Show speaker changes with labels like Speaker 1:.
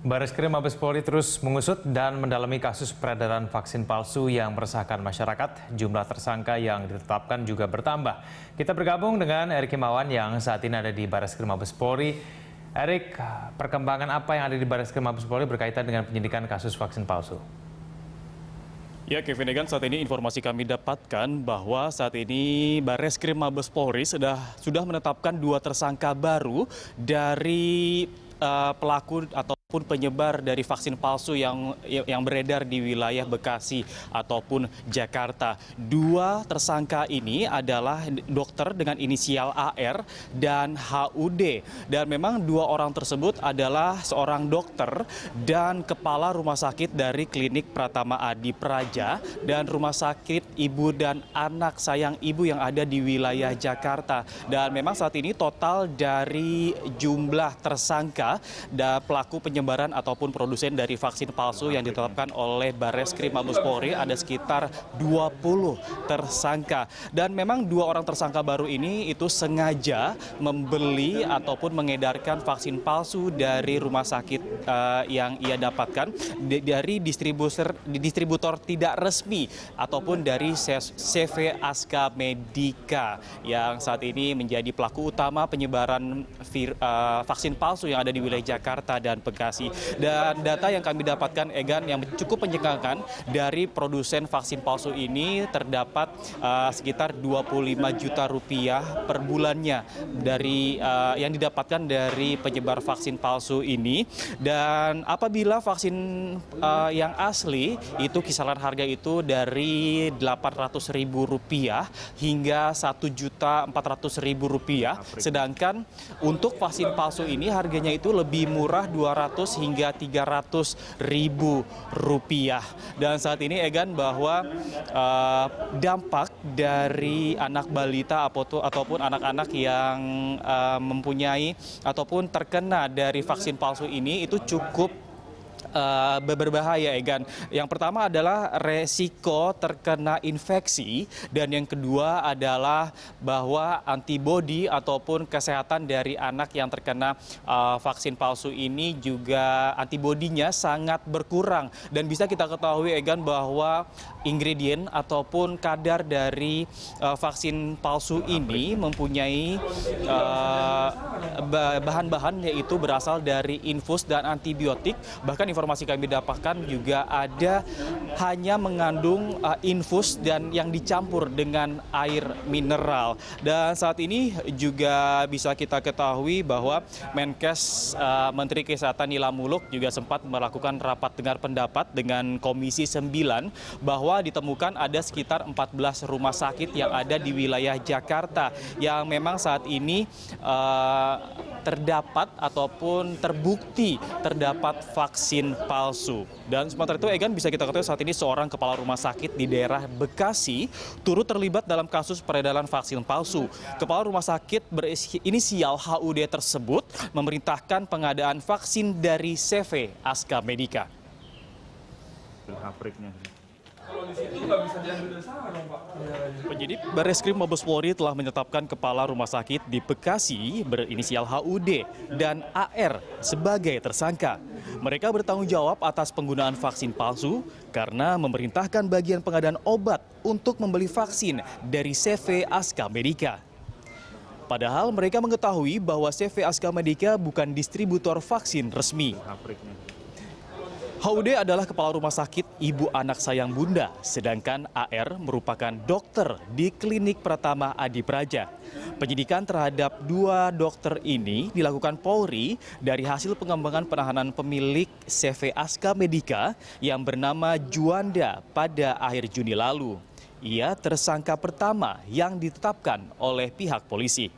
Speaker 1: Baris Krim Mabes Polri terus mengusut dan mendalami kasus peredaran vaksin palsu yang meresahkan masyarakat. Jumlah tersangka yang ditetapkan juga bertambah. Kita bergabung dengan Erik Himawan yang saat ini ada di Baris Krim Mabes Polri. Erik, perkembangan apa yang ada di Baris Krim Mabes Polri berkaitan dengan penyidikan kasus vaksin palsu? Ya, Kevin Egan, saat ini informasi kami dapatkan bahwa saat ini Bareskrim Mabes Polri sudah sudah menetapkan dua tersangka baru dari uh, pelaku atau pun penyebar dari vaksin palsu yang yang beredar di wilayah Bekasi ataupun Jakarta. Dua tersangka ini adalah dokter dengan inisial AR dan HUD dan memang dua orang tersebut adalah seorang dokter dan kepala rumah sakit dari klinik Pratama Adi Praja dan rumah sakit ibu dan anak sayang ibu yang ada di wilayah Jakarta. Dan memang saat ini total dari jumlah tersangka dan pelaku penyebaran penyebaran ataupun produsen dari vaksin palsu yang ditetapkan oleh Bares Krim Mabes Polri ada sekitar 20 tersangka. Dan memang dua orang tersangka baru ini itu sengaja membeli ataupun mengedarkan vaksin palsu dari rumah sakit uh, yang ia dapatkan dari distributor distributor tidak resmi ataupun dari CV Aska Medica yang saat ini menjadi pelaku utama penyebaran vir, uh, vaksin palsu yang ada di wilayah Jakarta dan Bekasi vaksinasi. Dan data yang kami dapatkan Egan yang cukup menyenangkan dari produsen vaksin palsu ini terdapat uh, sekitar 25 juta rupiah per bulannya dari uh, yang didapatkan dari penyebar vaksin palsu ini dan apabila vaksin uh, yang asli itu kisaran harga itu dari 800 ribu rupiah hingga 1 juta 400 ribu rupiah sedangkan untuk vaksin palsu ini harganya itu lebih murah 200 hingga 300 ribu rupiah. Dan saat ini Egan bahwa uh, dampak dari anak balita ataupun anak-anak yang uh, mempunyai ataupun terkena dari vaksin palsu ini itu cukup uh, berbahaya Egan. Yang pertama adalah resiko terkena infeksi dan yang kedua adalah bahwa antibodi ataupun kesehatan dari anak yang terkena uh, vaksin palsu ini juga antibodinya sangat berkurang dan bisa kita ketahui Egan bahwa ingredient ataupun kadar dari uh, vaksin palsu ini mempunyai uh, bahan-bahan yaitu berasal dari infus dan antibiotik bahkan infus informasi kami dapatkan juga ada hanya mengandung uh, infus dan yang dicampur dengan air mineral. Dan saat ini juga bisa kita ketahui bahwa Menkes uh, Menteri Kesehatan Nila Muluk juga sempat melakukan rapat dengar pendapat dengan Komisi 9 bahwa ditemukan ada sekitar 14 rumah sakit yang ada di wilayah Jakarta yang memang saat ini uh, terdapat ataupun terbukti terdapat vaksin palsu. Dan sementara itu Egan bisa kita ketahui saat ini seorang kepala rumah sakit di daerah Bekasi turut terlibat dalam kasus peredaran vaksin palsu. Kepala rumah sakit berinisial HUD tersebut memerintahkan pengadaan vaksin dari CV Aska Medica. Kalau iya, iya. baris krim Penyidik Bareskrim Mabes Polri telah menetapkan kepala rumah sakit di Bekasi berinisial HUD dan AR sebagai tersangka. Mereka bertanggung jawab atas penggunaan vaksin palsu karena memerintahkan bagian pengadaan obat untuk membeli vaksin dari CV Aska Medica. Padahal mereka mengetahui bahwa CV Aska Medica bukan distributor vaksin resmi. Hud adalah kepala rumah sakit ibu anak sayang bunda, sedangkan AR merupakan dokter di klinik pertama Adi Praja. Penyidikan terhadap dua dokter ini dilakukan Polri dari hasil pengembangan penahanan pemilik CV Aska Medica yang bernama Juanda pada akhir Juni lalu. Ia tersangka pertama yang ditetapkan oleh pihak polisi.